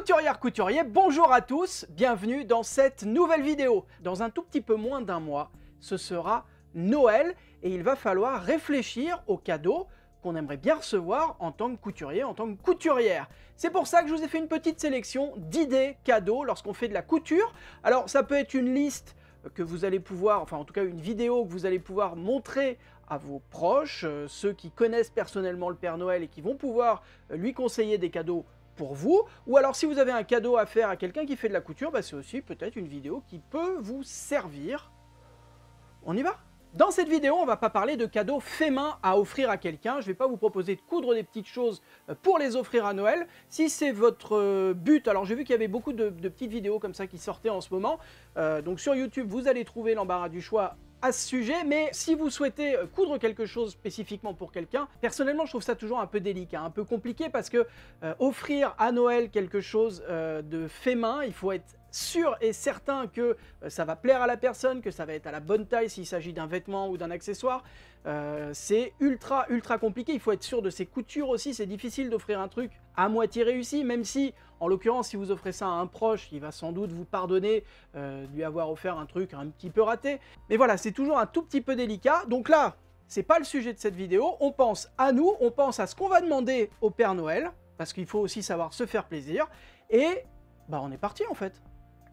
Couturière couturier, bonjour à tous, bienvenue dans cette nouvelle vidéo. Dans un tout petit peu moins d'un mois, ce sera Noël et il va falloir réfléchir aux cadeaux qu'on aimerait bien recevoir en tant que couturier, en tant que couturière. C'est pour ça que je vous ai fait une petite sélection d'idées cadeaux lorsqu'on fait de la couture. Alors ça peut être une liste que vous allez pouvoir, enfin en tout cas une vidéo que vous allez pouvoir montrer à vos proches, euh, ceux qui connaissent personnellement le Père Noël et qui vont pouvoir lui conseiller des cadeaux vous. Ou alors si vous avez un cadeau à faire à quelqu'un qui fait de la couture, bah, c'est aussi peut-être une vidéo qui peut vous servir. On y va dans cette vidéo, on va pas parler de cadeaux faits main à offrir à quelqu'un. Je vais pas vous proposer de coudre des petites choses euh, pour les offrir à Noël. Si c'est votre euh, but, alors j'ai vu qu'il y avait beaucoup de, petites vidéos comme ça qui sortaient en ce moment. Euh, donc sur YouTube, vous allez trouver l'embarras du choix à ce sujet, mais si vous souhaitez euh, coudre quelque chose spécifiquement pour quelqu'un, personnellement je trouve ça toujours un peu délicat, un peu compliqué parce que euh, offrir à Noël quelque chose euh, de fait main, il faut être sûr et certain que ça va plaire à la personne, que ça va être à la bonne taille s'il s'agit d'un vêtement ou d'un accessoire. c'est ultra ultra compliqué, il faut être sûr de ses coutures aussi, c'est difficile d'offrir un truc à moitié réussi, même si en l'occurrence, si vous offrez ça à un proche, il va sans doute vous pardonner euh, de lui avoir offert un truc un petit peu raté. Mais voilà, c'est toujours un tout petit peu délicat. Donc là, ce c'est pas le sujet de cette vidéo. On pense à nous, on pense à ce qu'on va demander au Père Noël, parce qu'il faut aussi savoir se faire plaisir. Et bah, on est parti en fait.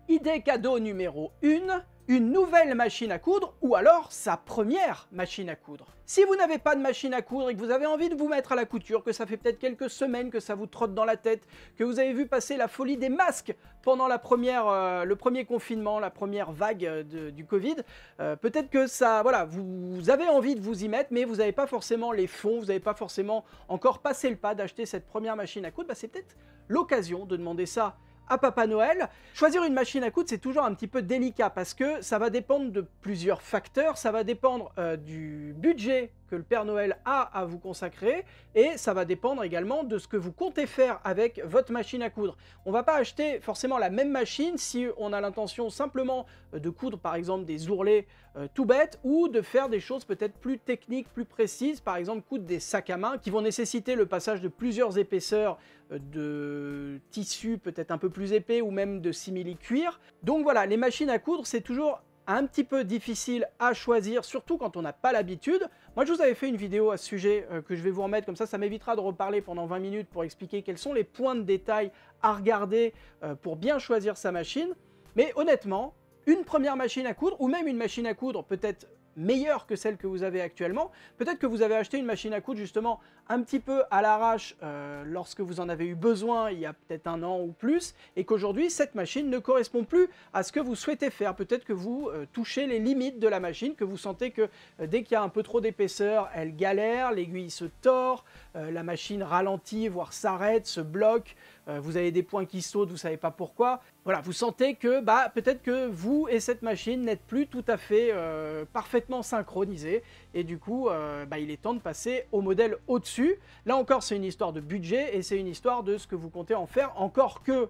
Idée cadeau numéro 1, une nouvelle machine à coudre ou alors sa première machine à coudre. Si vous n'avez pas de machine à coudre et que vous avez envie de vous mettre à la couture, que ça fait peut-être quelques semaines que ça vous trotte dans la tête, que vous avez vu passer la folie des masques pendant euh, le premier confinement, la première vague euh, du Covid, euh, peut-être que ça, voilà, vous, avez envie de vous y mettre, mais vous n'avez pas forcément les fonds, vous n'avez pas forcément encore passé le pas d'acheter cette première machine à coudre, bah, c'est peut-être l'occasion de demander ça à Papa Noël. Choisir une machine à coudre, c'est toujours un petit peu délicat parce que ça va dépendre de plusieurs facteurs. Ça va dépendre euh, du budget que le Père Noël a à vous consacrer et ça va dépendre également de ce que vous comptez faire avec votre machine à coudre. On ne va pas acheter forcément la même machine si on a l'intention simplement euh, de coudre par exemple des ourlets euh, tout bête ou de faire des choses peut-être plus techniques, plus précises, par exemple coudre des sacs à main qui vont nécessiter le passage de plusieurs épaisseurs euh, de tissus peut-être un peu plus épais ou même de simili-cuir. Donc voilà, les machines à coudre, c'est toujours un petit peu difficile à choisir, surtout quand on n'a pas l'habitude. Moi, je vous avais fait une vidéo à ce sujet euh, que je vais vous remettre, comme ça, ça m'évitera de reparler pendant 20 minutes pour expliquer quels sont les points de détail à regarder euh, pour bien choisir sa machine. Mais honnêtement, une première machine à coudre, ou même une machine à coudre peut-être meilleure que celle que vous avez actuellement. Peut-être que vous avez acheté une machine à coudre justement un petit peu à l'arrache euh, lorsque vous en avez eu besoin il y a peut-être un an ou plus et qu'aujourd'hui cette machine ne correspond plus à ce que vous souhaitez faire. Peut-être que vous euh, touchez les limites de la machine, que vous sentez que euh, dès qu'il y a un peu trop d'épaisseur, elle galère, l'aiguille se tord, la machine ralentit, voire s'arrête, se bloque, euh, vous avez des points qui sautent, vous ne savez pas pourquoi. Voilà, vous sentez que bah, peut-être que vous et cette machine n'êtes plus tout à fait euh, parfaitement synchronisés. Et du coup, euh, bah, il est temps de passer au modèle au-dessus. Là encore, c'est une histoire de budget et c'est une histoire de ce que vous comptez en faire. Encore que, à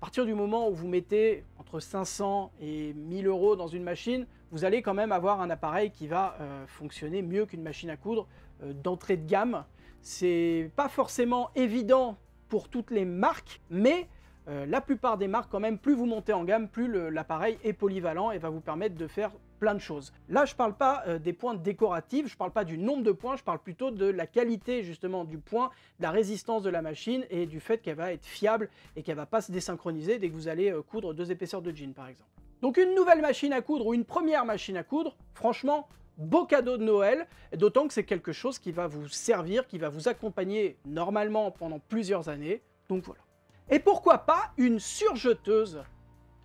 partir du moment où vous mettez entre 500 et 1000 euros dans une machine, vous allez quand même avoir un appareil qui va fonctionner mieux qu'une machine à coudre d'entrée de gamme. n'est pas forcément évident pour toutes les marques, mais euh, la plupart des marques quand même, plus vous montez en gamme, plus l'appareil est polyvalent et va vous permettre de faire plein de choses. Là, je parle pas euh, des points décoratifs, je parle pas du nombre de points, je parle plutôt de la qualité justement du point, de la résistance de la machine et du fait qu'elle va être fiable et qu'elle va pas se désynchroniser dès que vous allez euh, coudre deux épaisseurs de jean par exemple. Donc une nouvelle machine à coudre ou une première machine à coudre, franchement, beau cadeau de Noël, d'autant que c'est quelque chose qui va vous servir, qui va vous accompagner normalement pendant plusieurs années, donc voilà. Et pourquoi pas une surjeteuse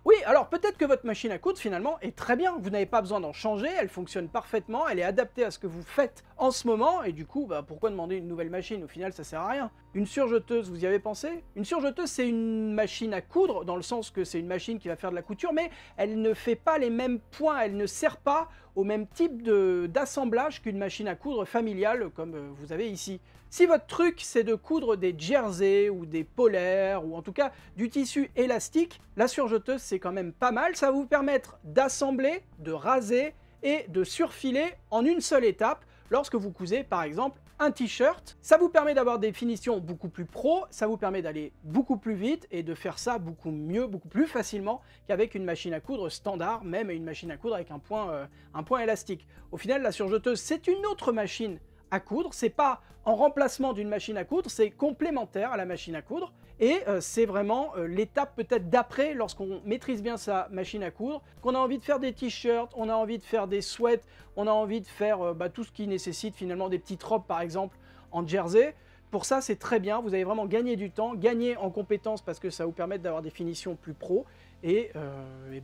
oui, alors peut-être que votre machine à coudre finalement est très bien, vous n'avez pas besoin d'en changer, elle fonctionne parfaitement, elle est adaptée à ce que vous faites en ce moment, et du coup, bah, pourquoi demander une nouvelle machine Au final, ça sert à rien. Une surjeteuse, vous y avez pensé Une surjeteuse, c'est une machine à coudre, dans le sens que c'est une machine qui va faire de la couture, mais elle ne fait pas les mêmes points, elle ne sert pas au même type d'assemblage qu'une machine à coudre familiale, comme euh, vous avez ici. Si votre truc, c'est de coudre des jerseys ou des polaires, ou en tout cas du tissu élastique, la surjeteuse, c'est quand même pas mal. Ça va vous permettre d'assembler, de raser et de surfiler en une seule étape, lorsque vous cousez par exemple un t-shirt. Ça vous permet d'avoir des finitions beaucoup plus pro, ça vous permet d'aller beaucoup plus vite et de faire ça beaucoup mieux, beaucoup plus facilement qu'avec une machine à coudre standard, même une machine à coudre avec un point, euh, un point élastique. Au final, la surjeteuse, c'est une autre machine à coudre, c'est pas en remplacement d'une machine à coudre, c'est complémentaire à la machine à coudre. Et euh, c'est vraiment euh, l'étape peut-être d'après, lorsqu'on maîtrise bien sa machine à coudre, qu'on a envie de faire des t-shirts, on a envie de faire des sweats, on a envie de faire euh, bah, tout ce qui nécessite finalement des petites robes par exemple en jersey. Pour ça, c'est très bien, vous avez vraiment gagné du temps, gagner en compétences parce que ça vous permet d'avoir des finitions plus pro et,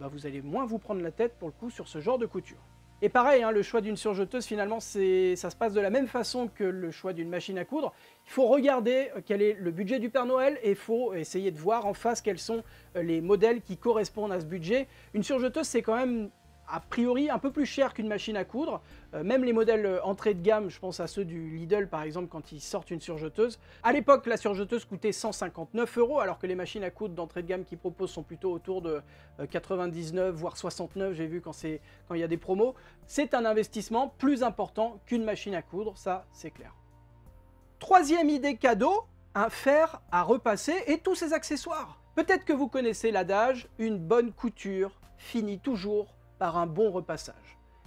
bah, vous allez moins vous prendre la tête pour le coup sur ce genre de couture. Et pareil, hein, le choix d'une surjeteuse, finalement, ça se passe de la même façon que le choix d'une machine à coudre. Il faut regarder euh, quel est le budget du Père Noël et il faut essayer de voir en face quels sont euh, les modèles qui correspondent à ce budget. Une surjeteuse, c'est quand même a priori un peu plus cher qu'une machine à coudre. Euh, même les modèles euh, entrée de gamme, je pense à ceux du Lidl par exemple quand ils sortent une surjeteuse. À l'époque, la surjeteuse coûtait 159 euros alors que les machines à coudre d'entrée de gamme qu'ils proposent sont plutôt autour de 99 euh, voire 69, j'ai vu quand il y a des promos. C'est un investissement plus important qu'une machine à coudre, ça c'est clair. Troisième idée cadeau, un fer à repasser et tous ses accessoires. Peut-être que vous connaissez l'adage, une bonne couture finit toujours par un bon repassage.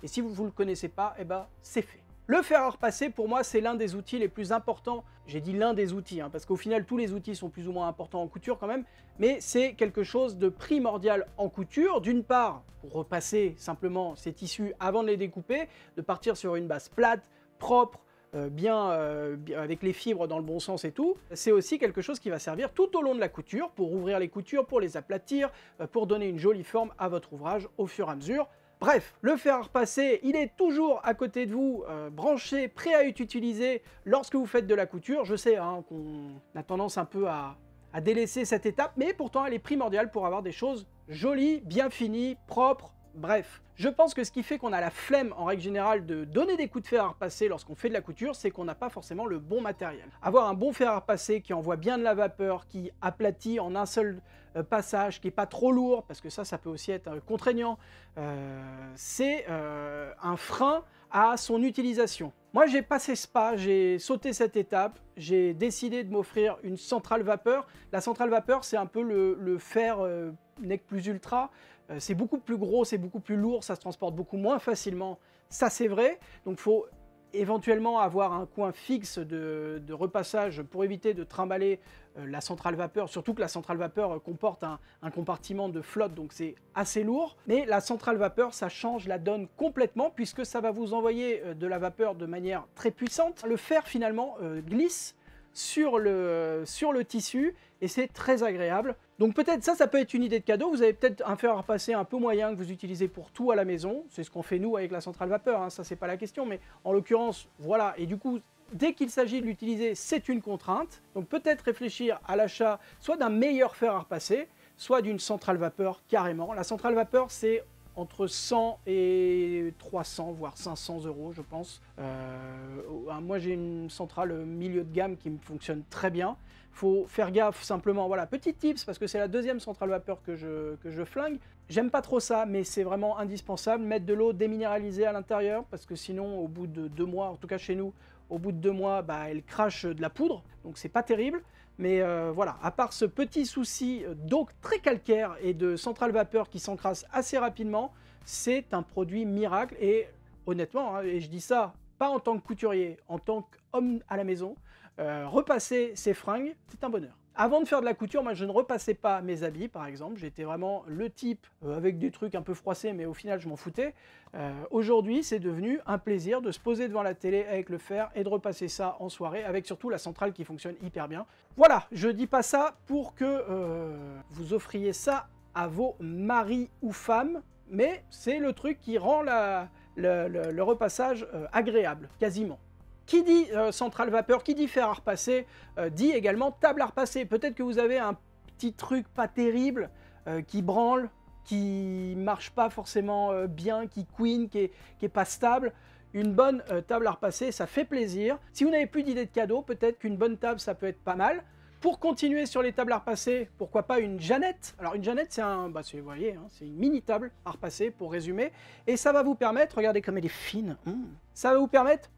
Et si vous ne le connaissez pas, eh ben, c'est fait. Le fer à repasser, pour moi, c'est l'un des outils les plus importants. J'ai dit l'un des outils, hein, parce qu'au final, tous les outils sont plus ou moins importants en couture quand même, mais c'est quelque chose de primordial en couture. D'une part, pour repasser simplement ces tissus avant de les découper, de partir sur une base plate, propre, euh, bien euh, avec les fibres dans le bon sens et tout, c'est aussi quelque chose qui va servir tout au long de la couture pour ouvrir les coutures, pour les aplatir, euh, pour donner une jolie forme à votre ouvrage au fur et à mesure. Bref, le fer à repasser, il est toujours à côté de vous, branché, prêt à être utilisé lorsque vous faites de la couture. Je sais hein, qu'on a tendance un peu à délaisser cette étape, mais pourtant elle est primordiale pour avoir des choses jolies, bien finies, propres, Bref, je pense que ce qui fait qu'on a la flemme en règle générale de donner des coups de fer à repasser lorsqu'on fait de la couture, c'est qu'on n'a pas forcément le bon matériel. Avoir un bon fer à repasser qui envoie bien de la vapeur, qui aplatit en un seul euh, passage, qui n'est pas trop lourd, parce que ça, ça peut aussi être euh, contraignant, euh, c'est un frein à son utilisation. Moi, j'ai passé ce pas, j'ai sauté cette étape, j'ai décidé de m'offrir une centrale vapeur. La centrale vapeur, c'est un peu le, fer neck nec plus ultra euh, c'est beaucoup plus gros, c'est beaucoup plus lourd, ça se transporte beaucoup moins facilement. Ça, c'est vrai. Donc, il faut éventuellement avoir un coin fixe de, repassage pour éviter de trimballer euh, la centrale vapeur, surtout que la centrale vapeur euh, comporte un, compartiment de flotte, donc c'est assez lourd. Mais la centrale vapeur, ça change la donne complètement, puisque ça va vous envoyer de la vapeur de manière très puissante. Le fer, finalement, glisse sur le, sur le tissu et c'est très agréable. Donc peut-être ça, ça peut être une idée de cadeau. Vous avez peut-être un fer à repasser un peu moyen que vous utilisez pour tout à la maison. C'est ce qu'on fait nous avec la centrale vapeur, hein. ça c'est pas la question. Mais en l'occurrence, voilà. Et du coup, dès qu'il s'agit de l'utiliser, c'est une contrainte. Donc peut-être réfléchir à l'achat soit d'un meilleur fer à repasser, soit d'une centrale vapeur carrément. La centrale vapeur, c'est entre 100 et 300, voire 500 euros, je pense. Euh, moi, j'ai une centrale milieu de gamme qui me fonctionne très bien. Faut faire gaffe simplement. Voilà, petit tips, parce que c'est la deuxième centrale vapeur que je, que je flingue. J'aime pas trop ça, mais c'est vraiment indispensable. Mettre de l'eau déminéralisée à l'intérieur, parce que sinon, au bout de deux mois, en tout cas chez nous, au bout de deux mois, bah, elle crache de la poudre, donc c'est pas terrible. Mais euh, voilà, à part ce petit souci euh, d'eau très calcaire et de centrale vapeur qui s'encrasse assez rapidement, c'est un produit miracle. Et honnêtement, hein, et je dis ça pas en tant que couturier, en tant qu'homme à la maison, euh, repasser ses fringues, c'est un bonheur. Avant de faire de la couture, moi je ne repassais pas mes habits par exemple, j'étais vraiment le type euh, avec des trucs un peu froissés mais au final je m'en foutais. Euh, aujourd'hui c'est devenu un plaisir de se poser devant la télé avec le fer et de repasser ça en soirée avec surtout la centrale qui fonctionne hyper bien. Voilà, je dis pas ça pour que euh, vous offriez ça à vos maris ou femmes, mais c'est le truc qui rend le, repassage agréable, quasiment. Qui dit euh, centrale vapeur, qui dit fer à repasser, euh, dit également table à repasser. Peut-être que vous avez un petit truc pas terrible euh, qui branle, qui marche pas forcément bien, qui queen, qui est, pas stable. Une bonne table à repasser, ça fait plaisir. Si vous n'avez plus d'idées de cadeaux, peut-être qu'une bonne table, ça peut être pas mal. Pour continuer sur les tables à repasser, pourquoi pas une Jeannette Alors une Jeannette, c'est un, bah vous voyez, hein, c'est une mini table à repasser pour résumer, et ça va vous permettre, regardez comme elle est fine, hmm, ça va vous permettre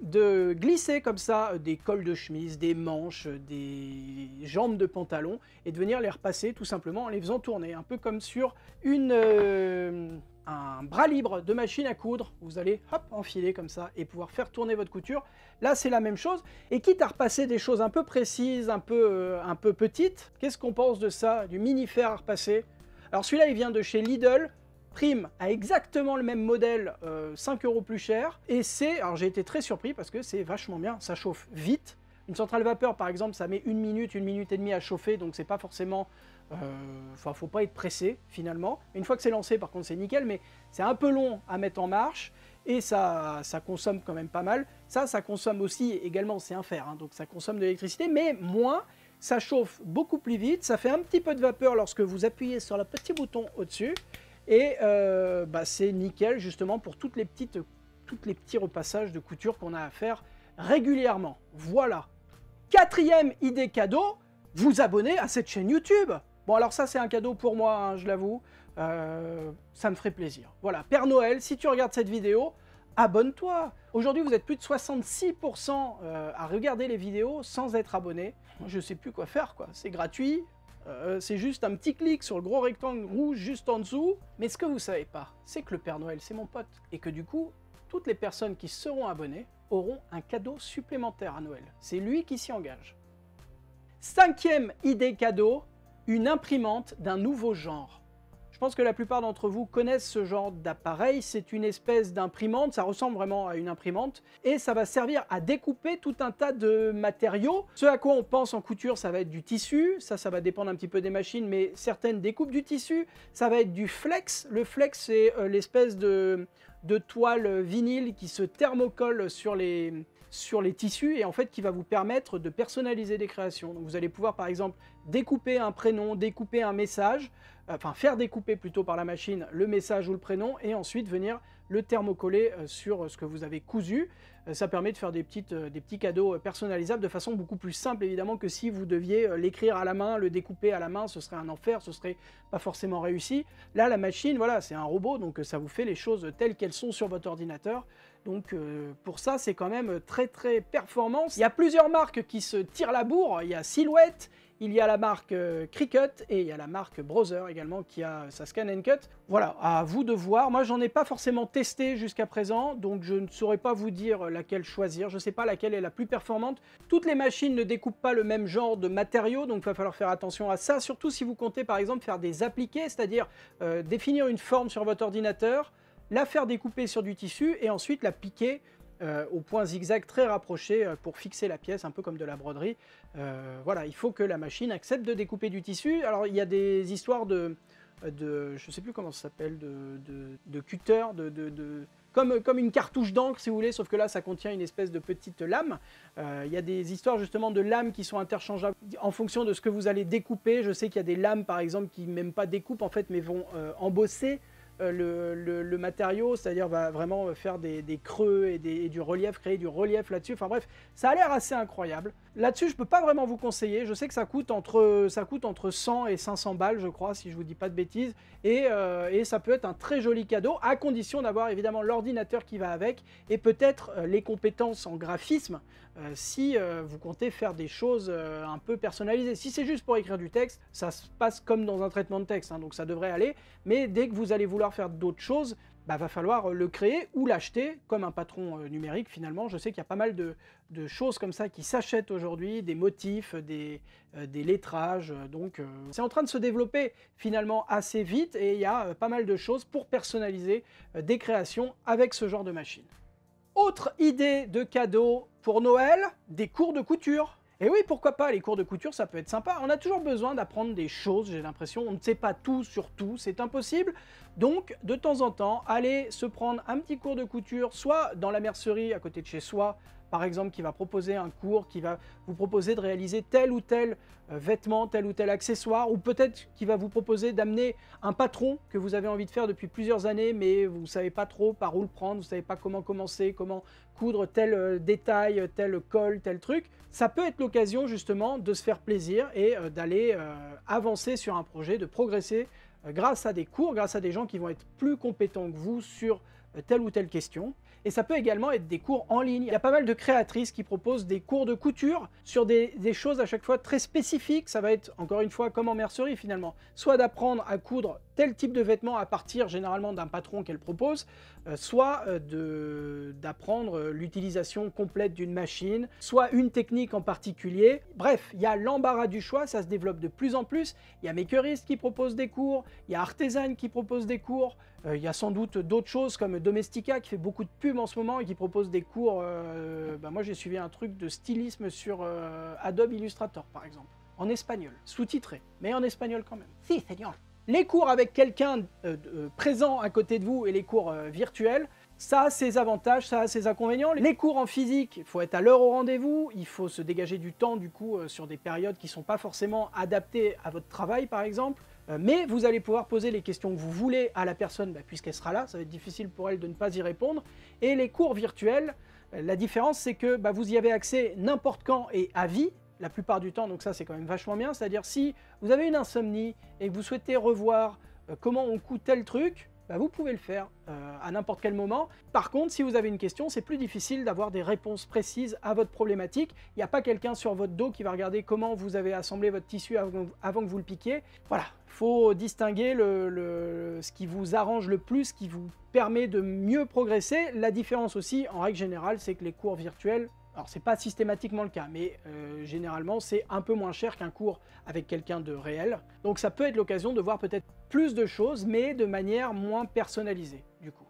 de glisser comme ça euh, des cols de chemise, des manches, euh, des jambes de pantalon et de venir les repasser tout simplement en les faisant tourner, un peu comme sur euh, un bras libre de machine à coudre. Vous allez hop, enfiler comme ça et pouvoir faire tourner votre couture. Là, c'est la même chose. Et quitte à repasser des choses un peu précises, un peu, un peu petites, qu'est-ce qu'on pense de ça, du mini fer à repasser Alors celui-là, il vient de chez Lidl. Prime a exactement le même modèle, 5 euh, euros plus cher, et c'est, alors j'ai été très surpris parce que c'est vachement bien, ça chauffe vite. Une centrale vapeur par exemple, ça met une minute, une minute et demie à chauffer, donc c'est pas forcément, euh, enfin faut pas être pressé finalement. Une fois que c'est lancé par contre c'est nickel, mais c'est un peu long à mettre en marche, et ça, ça consomme quand même pas mal. Ça, ça consomme aussi également, c'est un fer, hein, donc ça consomme de l'électricité, mais moins, ça chauffe beaucoup plus vite, ça fait un petit peu de vapeur lorsque vous appuyez sur le petit bouton au-dessus, et euh, bah, c'est nickel justement pour toutes les petites, toutes les petits repassages de couture qu'on a à faire régulièrement. Voilà. Quatrième idée cadeau, vous abonner à cette chaîne YouTube. Bon alors ça c'est un cadeau pour moi, hein, je l'avoue. Euh, ça me ferait plaisir. Voilà, Père Noël, si tu regardes cette vidéo, abonne-toi. Aujourd'hui, vous êtes plus de 66% euh, à regarder les vidéos sans être abonné. Je ne sais plus quoi faire, quoi. C'est gratuit, euh, c'est juste un petit clic sur le gros rectangle rouge juste en dessous. Mais ce que vous savez pas, c'est que le Père Noël, c'est mon pote. Et que du coup, toutes les personnes qui seront abonnées auront un cadeau supplémentaire à Noël. C'est lui qui s'y engage. Cinquième idée cadeau, une imprimante d'un nouveau genre. Je pense que la plupart d'entre vous connaissent ce genre d'appareil, c'est une espèce d'imprimante, ça ressemble vraiment à une imprimante, et ça va servir à découper tout un tas de matériaux. Ce à quoi on pense en couture, ça va être du tissu, ça, ça va dépendre un petit peu des machines, mais certaines découpent du tissu, ça va être du flex, le flex c'est euh, l'espèce de, toile vinyle qui se thermocolle sur les, tissus et en fait qui va vous permettre de personnaliser des créations. vous allez pouvoir par exemple découper un prénom, découper un message, enfin faire découper plutôt par la machine le message ou le prénom et ensuite venir le thermocoller euh, sur euh, ce que vous avez cousu. Euh, ça permet de faire des, petits cadeaux personnalisables de façon beaucoup plus simple évidemment que si vous deviez l'écrire à la main, le découper à la main, ce serait un enfer, ce serait pas forcément réussi. Là la machine, voilà, c'est un robot donc ça vous fait les choses telles qu'elles sont sur votre ordinateur. Donc pour ça c'est quand même très très performance. Il y a plusieurs marques qui se tirent la bourre, il y a Silhouette, il y a la marque euh, Cricut et il y a la marque Browser également qui a euh, sa Scan and Cut. Voilà, à vous de voir. Moi, j'en ai pas forcément testé jusqu'à présent, donc je ne saurais pas vous dire euh, laquelle choisir. Je ne sais pas laquelle est la plus performante. Toutes les machines ne découpent pas le même genre de matériaux, donc il va falloir faire attention à ça, surtout si vous comptez par exemple faire des appliqués, c'est-à-dire définir une forme sur votre ordinateur, la faire découper sur du tissu et ensuite la piquer euh, au point zigzag très rapproché euh, pour fixer la pièce, un peu comme de la broderie. Euh, voilà, il faut que la machine accepte de découper du tissu. Alors il y a des histoires de, je ne sais plus comment ça s'appelle, de, de, cutter, comme, une cartouche d'encre, si vous voulez, sauf que là, ça contient une espèce de petite lame. Il y a des histoires justement de lames qui sont interchangeables en fonction de ce que vous allez découper. Je sais qu'il y a des lames, par exemple, qui même pas découpent en fait, mais vont embosser. Euh, le, matériau, c'est-à-dire va vraiment faire des, creux et, et, du relief, créer du relief là-dessus. Enfin bref, ça a l'air assez incroyable. Là-dessus, je ne peux pas vraiment vous conseiller. Je sais que ça coûte entre, ça coûte entre 100 et 500 balles, je crois, si je vous dis pas de bêtises. Euh, et, ça peut être un très joli cadeau, à condition d'avoir évidemment l'ordinateur qui va avec et peut-être euh, les compétences en graphisme euh, si vous comptez faire des choses un peu personnalisées. Si c'est juste pour écrire du texte, ça se passe comme dans un traitement de texte, hein, donc ça devrait aller. Mais dès que vous allez vouloir faire d'autres choses, bah, va falloir euh, le créer ou l'acheter comme un patron euh, numérique finalement. Je sais qu'il y a pas mal de, choses comme ça qui s'achètent aujourd'hui, des motifs, des, euh, lettrages. Donc c'est en train de se développer finalement assez vite et il y a pas mal de choses pour personnaliser des créations avec ce genre de machine. Autre idée de cadeau pour Noël, des cours de couture. Et oui, pourquoi pas, les cours de couture, ça peut être sympa. On a toujours besoin d'apprendre des choses, j'ai l'impression. On ne sait pas tout sur tout, c'est impossible. Donc, de temps en temps, allez se prendre un petit cours de couture, soit dans la mercerie à côté de chez soi, par exemple, qui va proposer un cours, qui va vous proposer de réaliser tel ou tel euh, vêtement, tel ou tel accessoire, ou peut-être qui va vous proposer d'amener un patron que vous avez envie de faire depuis plusieurs années, mais vous ne savez pas trop par où le prendre, vous ne savez pas comment commencer, comment coudre tel euh, détail, tel col, tel truc. Ça peut être l'occasion justement de se faire plaisir et euh, d'aller avancer sur un projet, de progresser grâce à des cours, grâce à des gens qui vont être plus compétents que vous sur telle ou telle question. Et ça peut également être des cours en ligne. Il y a pas mal de créatrices qui proposent des cours de couture sur des, choses à chaque fois très spécifiques. Ça va être encore une fois comme en mercerie finalement. Soit d'apprendre à coudre tel type de vêtements à partir généralement d'un patron qu'elle propose, euh, soit euh, d'apprendre euh, l'utilisation complète d'une machine, soit une technique en particulier. Bref, il y a l'embarras du choix, ça se développe de plus en plus. Il y a Makerist qui propose des cours, il y a Artisan qui propose des cours, il y a sans doute d'autres choses comme Domestica qui fait beaucoup de pubs en ce moment et qui propose des cours. Bah, moi j'ai suivi un truc de stylisme sur Adobe Illustrator par exemple, en espagnol, sous-titré, mais en espagnol quand même. Si, señor. Les cours avec quelqu'un euh, euh, présent à côté de vous et les cours euh, virtuels, ça a ses avantages, ça a ses inconvénients. Les cours en physique, il faut être à l'heure au rendez-vous, il faut se dégager du temps du coup sur des périodes qui ne sont pas forcément adaptées à votre travail par exemple. Mais vous allez pouvoir poser les questions que vous voulez à la personne bah, puisqu'elle sera là, ça va être difficile pour elle de ne pas y répondre. Et les cours virtuels, la différence c'est que bah, vous y avez accès n'importe quand et à vie, la plupart du temps, donc ça c'est quand même vachement bien, c'est-à-dire si vous avez une insomnie et que vous souhaitez revoir euh, comment on coûte tel truc, bah, vous pouvez le faire euh, à n'importe quel moment. Par contre, si vous avez une question, c'est plus difficile d'avoir des réponses précises à votre problématique. Il n'y a pas quelqu'un sur votre dos qui va regarder comment vous avez assemblé votre tissu avant, que vous le piquiez. Voilà, faut distinguer ce qui vous arrange le plus, ce qui vous permet de mieux progresser. La différence aussi, en règle générale, c'est que les cours virtuels alors c'est pas systématiquement le cas, mais euh, généralement c'est un peu moins cher qu'un cours avec quelqu'un de réel. Donc ça peut être l'occasion de voir peut-être plus de choses, mais de manière moins personnalisée du coup.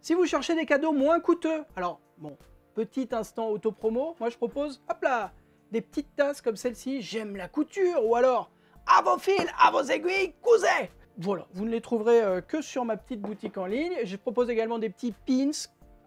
Si vous cherchez des cadeaux moins coûteux, alors bon, petit instant auto-promo, moi je propose, hop là, des petites tasses comme celle-ci, j'aime la couture, ou alors à vos fils, à vos aiguilles, cousez Voilà, vous ne les trouverez euh, que sur ma petite boutique en ligne. Je propose également des petits pins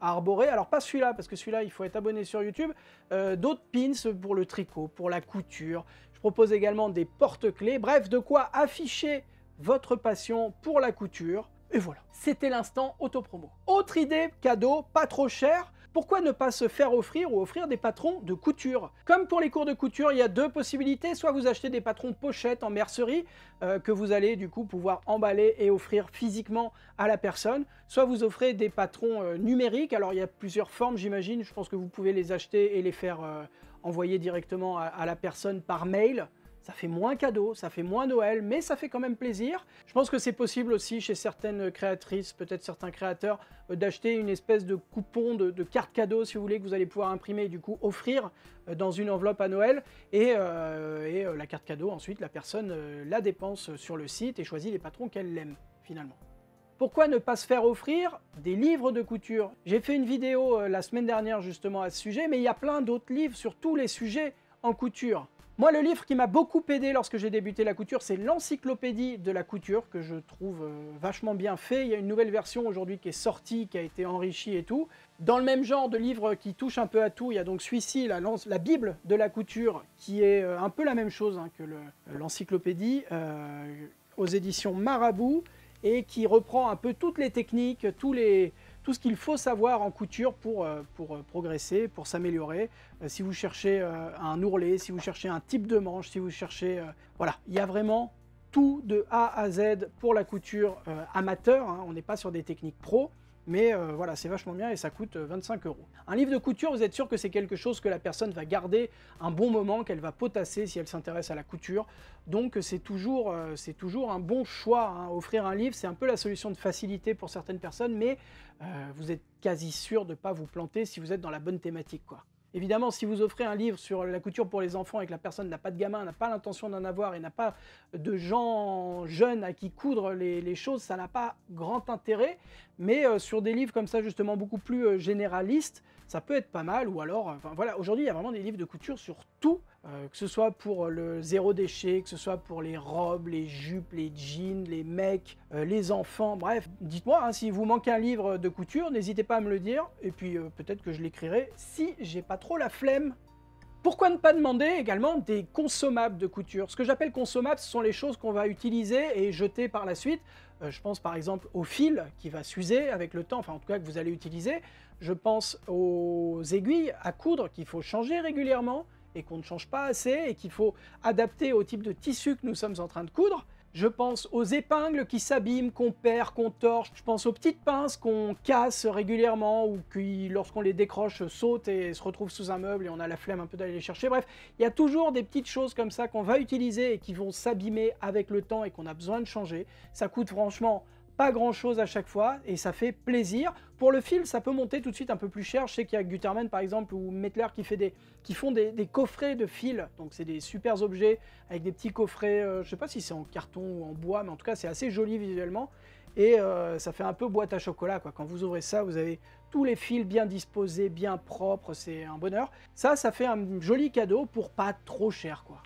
alors pas celui-là, parce que celui-là, il faut être abonné sur YouTube. Euh, d'autres pins pour le tricot, pour la couture. Je propose également des porte-clés. Bref, de quoi afficher votre passion pour la couture. Et voilà, c'était l'instant autopromo. Autre idée cadeau, pas trop cher pourquoi ne pas se faire offrir ou offrir des patrons de couture Comme pour les cours de couture, il y a deux possibilités, soit vous achetez des patrons pochettes en mercerie euh, que vous allez du coup pouvoir emballer et offrir physiquement à la personne, soit vous offrez des patrons euh, numériques, alors il y a plusieurs formes j'imagine, je pense que vous pouvez les acheter et les faire euh, envoyer directement à, la personne par mail, ça fait moins cadeau, ça fait moins Noël, mais ça fait quand même plaisir. Je pense que c'est possible aussi chez certaines créatrices, peut-être certains créateurs, euh, d'acheter une espèce de coupon de, carte cadeau, si vous voulez, que vous allez pouvoir imprimer et du coup offrir euh, dans une enveloppe à Noël. Et, euh, et la carte cadeau, ensuite, la personne la dépense sur le site et choisit les patrons qu'elle aime, finalement. Pourquoi ne pas se faire offrir des livres de couture J'ai fait une vidéo la semaine dernière justement à ce sujet, mais il y a plein d'autres livres sur tous les sujets en couture. Moi, le livre qui m'a beaucoup aidé lorsque j'ai débuté la couture, c'est l'encyclopédie de la couture, que je trouve euh, vachement bien fait. Il y a une nouvelle version aujourd'hui qui est sortie, qui a été enrichie et tout. Dans le même genre de livre qui touche un peu à tout, il y a donc celui-ci, la, Bible de la couture, qui est euh, un peu la même chose hein, que l'encyclopédie, euh, aux éditions Marabout, et qui reprend un peu toutes les techniques, tous les tout ce qu'il faut savoir en couture pour, euh, euh, progresser, pour s'améliorer. Euh, si vous cherchez un ourlet, si vous cherchez un type de manche, si vous cherchez... Voilà, il y a vraiment tout de A à Z pour la couture amateur, hein. on n'est pas sur des techniques pro. Mais euh, voilà, c'est vachement bien et ça coûte 25 euh, euros. Un livre de couture, vous êtes sûr que c'est quelque chose que la personne va garder un bon moment, qu'elle va potasser si elle s'intéresse à la couture. Donc c'est toujours, euh, un bon choix. à hein. Offrir un livre, c'est un peu la solution de facilité pour certaines personnes, mais vous êtes quasi sûr de ne pas vous planter si vous êtes dans la bonne thématique. quoi. Évidemment, si vous offrez un livre sur la couture pour les enfants et que la personne n'a pas de gamin, n'a pas l'intention d'en avoir et n'a pas de gens jeunes à qui coudre les, choses, ça n'a pas grand intérêt. Mais euh, sur des livres comme ça, justement, beaucoup plus euh, généralistes, ça peut être pas mal. Ou alors, euh, voilà, aujourd'hui, il y a vraiment des livres de couture sur tout, euh, que ce soit pour euh, le zéro déchet, que ce soit pour les robes, les jupes, les jeans, les mecs, euh, les enfants, bref, dites-moi hein, si vous manquez un livre de couture, n'hésitez pas à me le dire, et puis peut-être que je l'écrirai si j'ai pas trop la flemme. Pourquoi ne pas demander également des consommables de couture Ce que j'appelle consommables, ce sont les choses qu'on va utiliser et jeter par la suite. je pense par exemple au fil qui va s'user avec le temps, enfin en tout cas que vous allez utiliser. Je pense aux aiguilles à coudre qu'il faut changer régulièrement et qu'on ne change pas assez et qu'il faut adapter au type de tissu que nous sommes en train de coudre. Je pense aux épingles qui s'abîment, qu'on perd, qu'on torche. Je pense aux petites pinces qu'on casse régulièrement ou qui, lorsqu'on les décroche, sautent et se retrouvent sous un meuble et on a la flemme un peu d'aller les chercher. Bref, il y a toujours des petites choses comme ça qu'on va utiliser et qui vont s'abîmer avec le temps et qu'on a besoin de changer. Ça coûte franchement pas grand chose à chaque fois et ça fait plaisir. Pour le fil, ça peut monter tout de suite un peu plus cher. Je sais qu'il y a Gutterman par exemple ou Mettler qui, font des, coffrets de fil. Donc c'est des super objets avec des petits coffrets. Je euh, je sais pas si c'est en carton ou en bois, mais en tout cas c'est assez joli visuellement. Et euh, ça fait un peu boîte à chocolat. Quoi. Quand vous ouvrez ça, vous avez tous les fils bien disposés, bien propres. C'est un bonheur. Ça, ça fait un joli cadeau pour pas trop cher. quoi.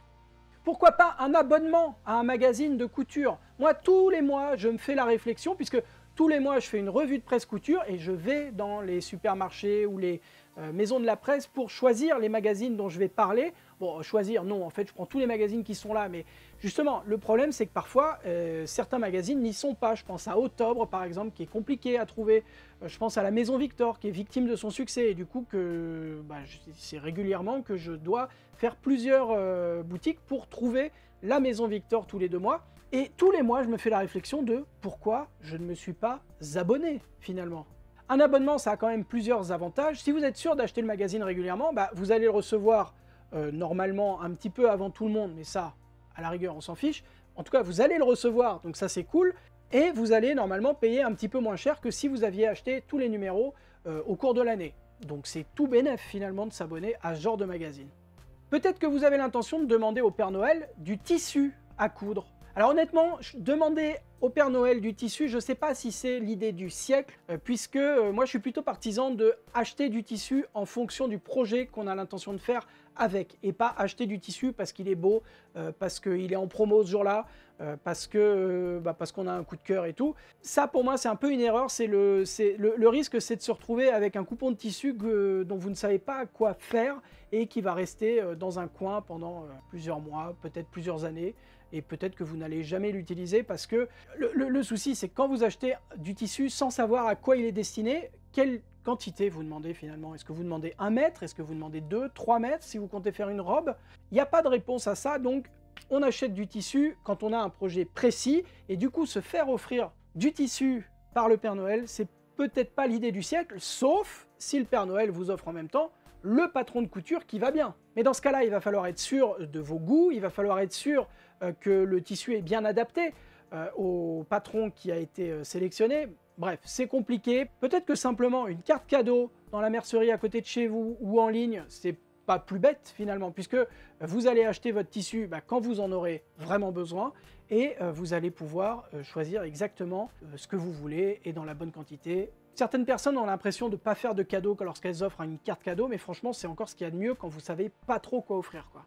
Pourquoi pas un abonnement à un magazine de couture moi, tous les mois, je me fais la réflexion, puisque tous les mois, je fais une revue de presse couture et je vais dans les supermarchés ou les euh, maisons de la presse pour choisir les magazines dont je vais parler. Bon, choisir, non, en fait, je prends tous les magazines qui sont là, mais justement, le problème, c'est que parfois, euh, certains magazines n'y sont pas. Je pense à Octobre, par exemple, qui est compliqué à trouver. Euh, je pense à la Maison Victor, qui est victime de son succès, et du coup, que bah, c'est régulièrement que je dois faire plusieurs boutiques pour trouver la Maison Victor tous les deux mois. Et tous les mois, je me fais la réflexion de pourquoi je ne me suis pas abonné finalement. Un abonnement, ça a quand même plusieurs avantages. Si vous êtes sûr d'acheter le magazine régulièrement, bah, vous allez le recevoir euh, normalement un petit peu avant tout le monde, mais ça, à la rigueur, on s'en fiche. En tout cas, vous allez le recevoir, donc ça c'est cool. Et vous allez normalement payer un petit peu moins cher que si vous aviez acheté tous les numéros euh, au cours de l'année. Donc c'est tout bénef finalement de s'abonner à ce genre de magazine. Peut-être que vous avez l'intention de demander au Père Noël du tissu à coudre alors honnêtement, demander au Père Noël du tissu, je ne sais pas si c'est l'idée du siècle, euh, puisque euh, moi je suis plutôt partisan de acheter du tissu en fonction du projet qu'on a l'intention de faire avec, et pas acheter du tissu parce qu'il est beau, euh, parce qu'il est en promo ce jour-là, parce que bah, parce qu'on a un coup de cœur et tout. Ça pour moi c'est un peu une erreur, c'est le, risque c'est de se retrouver avec un coupon de tissu dont vous ne savez pas quoi faire et qui va rester dans un coin pendant plusieurs mois, peut-être plusieurs années et peut-être que vous n'allez jamais l'utiliser parce que le, souci c'est quand vous achetez du tissu sans savoir à quoi il est destiné, quelle quantité vous demandez finalement Est-ce que vous demandez un mètre Est-ce que vous demandez deux, trois mètres si vous comptez faire une robe Il n'y a pas de réponse à ça, donc on achète du tissu quand on a un projet précis et du coup se faire offrir du tissu par le Père Noël, c'est peut-être pas l'idée du siècle, sauf si le Père Noël vous offre en même temps le patron de couture qui va bien. Mais dans ce cas-là, il va falloir être sûr de vos goûts, il va falloir être sûr euh, que le tissu est bien adapté euh, au patron qui a été euh, sélectionné. Bref, c'est compliqué. Peut-être que simplement une carte cadeau dans la mercerie à côté de chez vous ou en ligne, c'est pas plus bête finalement, puisque vous allez acheter votre tissu bah, quand vous en aurez vraiment besoin et vous allez pouvoir choisir exactement ce que vous voulez et dans la bonne quantité. Certaines personnes ont l'impression de ne pas faire de cadeaux lorsqu'elles offrent une carte cadeau, mais franchement, c'est encore ce qu'il y a de mieux quand vous savez pas trop quoi offrir. Quoi.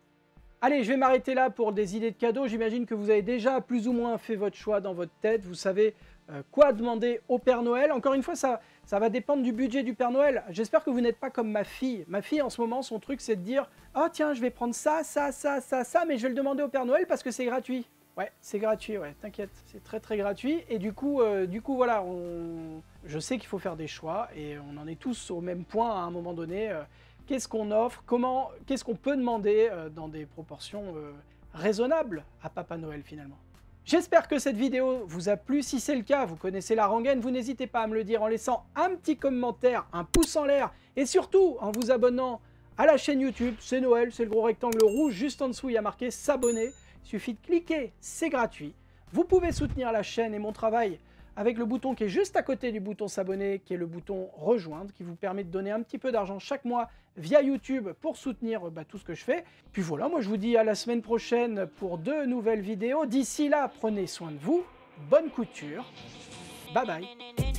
Allez, je vais m'arrêter là pour des idées de cadeaux. J'imagine que vous avez déjà plus ou moins fait votre choix dans votre tête. Vous savez euh, quoi demander au Père Noël. Encore une fois, ça, ça va dépendre du budget du Père Noël. J'espère que vous n'êtes pas comme ma fille. Ma fille, en ce moment, son truc, c'est de dire « oh, tiens, je vais prendre ça, ça, ça, ça, ça, mais je vais le demander au Père Noël parce que c'est gratuit. » Ouais, c'est gratuit, ouais, t'inquiète. C'est très très gratuit. Et du coup, euh, du coup voilà, je sais qu'il faut faire des choix et on en est tous au même point à un moment donné. Euh, qu'est-ce qu'on offre, comment, qu'est-ce qu'on peut demander euh, dans des proportions euh, raisonnables à Papa Noël finalement. J'espère que cette vidéo vous a plu, si c'est le cas, vous connaissez la rengaine, vous n'hésitez pas à me le dire en laissant un petit commentaire, un pouce en l'air, et surtout en vous abonnant à la chaîne YouTube, c'est Noël, c'est le gros rectangle rouge, juste en dessous il y a marqué s'abonner, il suffit de cliquer, c'est gratuit. Vous pouvez soutenir la chaîne et mon travail avec le bouton qui est juste à côté du bouton s'abonner, qui est le bouton rejoindre, qui vous permet de donner un petit peu d'argent chaque mois via YouTube pour soutenir bah, tout ce que je fais. Puis voilà, moi je vous dis à la semaine prochaine pour deux nouvelles vidéos. D'ici là, prenez soin de vous, bonne couture, bye bye